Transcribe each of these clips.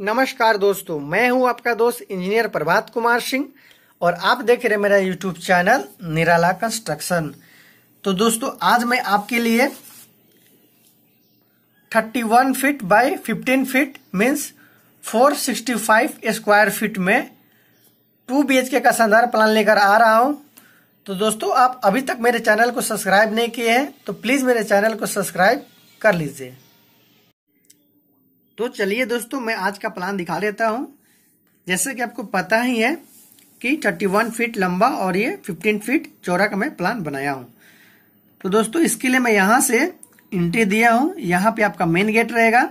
नमस्कार दोस्तों मैं हूं आपका दोस्त इंजीनियर प्रभात कुमार सिंह और आप देख रहे मेरा यूट्यूब चैनल निराला कंस्ट्रक्शन तो दोस्तों आज मैं आपके लिए 31 feet by 15 feet means 465 square feet में टू बी का शानदार प्लान लेकर आ रहा हूं तो दोस्तों आप अभी तक मेरे चैनल को सब्सक्राइब नहीं किए हैं तो प्लीज़ मेरे चैनल को सब्सक्राइब कर लीजिए तो चलिए दोस्तों मैं आज का प्लान दिखा देता हूँ जैसे कि आपको पता ही है कि 31 फीट लंबा और ये 15 फीट चौड़ा का मैं प्लान बनाया हूँ तो दोस्तों इसके लिए मैं यहाँ से एंट्री दिया हूँ यहाँ पे आपका मेन गेट रहेगा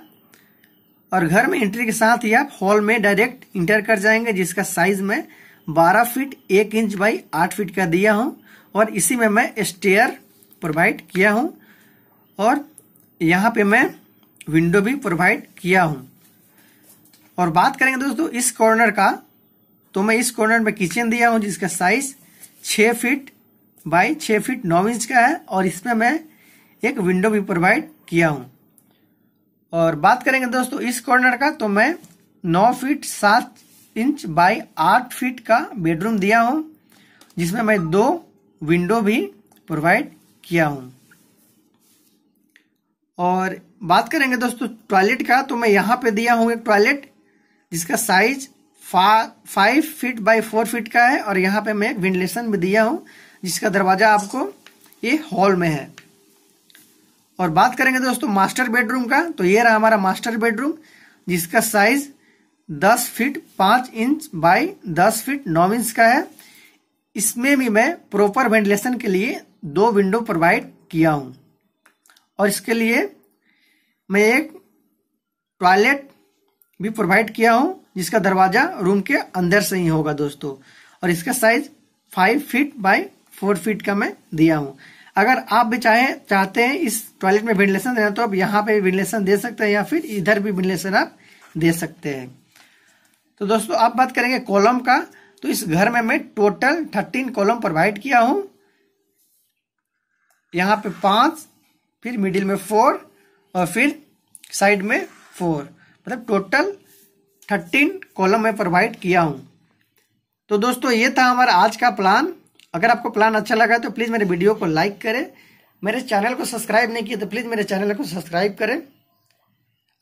और घर में एंट्री के साथ ही आप हॉल में डायरेक्ट इंटर कर जाएंगे जिसका साइज मैं 12 फीट एक इंच बाई 8 फीट का दिया हूँ और इसी में मैं स्टेयर प्रोवाइड किया हूँ और यहाँ पे मैं विंडो भी प्रोवाइड किया हूं और बात करेंगे दोस्तों इस कॉर्नर का तो मैं इस कॉर्नर में किचन दिया हूं जिसका साइज छ फीट बाई छ फीट नौ इंच का है और इसमें मैं एक विंडो भी प्रोवाइड किया हूं और बात करेंगे दोस्तों इस कॉर्नर का तो मैं नौ फीट सात इंच बाई आठ फीट का बेडरूम दिया हूं जिसमें मैं दो विंडो भी प्रोवाइड किया हूं और बात करेंगे दोस्तों टॉयलेट का तो मैं यहाँ पे दिया हूँ एक टॉयलेट जिसका size five feet by four feet का है और यहाँ पे मैं एक वेंटिलेशन भी दिया हूँ जिसका दरवाज़ा आपको ये हॉल में है और बात करेंगे दोस्तों मास्टर बेडरूम का तो ये रहा हमारा मास्टर बेडरूम जिसका साइज दस फीट पाँच इंच बाई दस फीट नौ इंच का है इसमें भी मैं प्रॉपर वेंटिलेशन के लिए दो विंडो प्रोवाइड किया हूँ और इसके लिए मैं एक टॉयलेट भी प्रोवाइड किया हूं जिसका दरवाज़ा रूम के अंदर से ही होगा दोस्तों और इसका size five feet by four feet का मैं दिया हूं अगर आप भी चाहें चाहते हैं इस टॉयलेट में वेंटिलेशन देना तो आप यहाँ पे भी वेंटिलेशन दे सकते हैं या फिर इधर भी वेंटिलेशन आप दे सकते हैं तो दोस्तों आप बात करेंगे कॉलम का तो इस घर में मैं टोटल थर्टीन कॉलम प्रोवाइड किया हूं यहां पे पांच फिर मिडिल में फोर और फिर साइड में फोर मतलब टोटल थर्टीन कॉलम मैं प्रोवाइड किया हूँ तो दोस्तों ये था हमारा आज का प्लान अगर आपको प्लान अच्छा लगा तो प्लीज़ मेरे वीडियो को लाइक करें मेरे चैनल को सब्सक्राइब नहीं किया तो प्लीज़ मेरे चैनल को सब्सक्राइब करें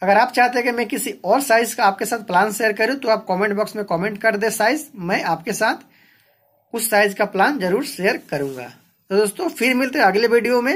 अगर आप चाहते हैं कि मैं किसी और साइज़ का आपके साथ प्लान शेयर करूं तो आप कमेंट बॉक्स में कमेंट कर दे साइज़ मैं आपके साथ उस साइज़ का प्लान ज़रूर शेयर करूंगा तो दोस्तों फिर मिलते हैं अगले वीडियो में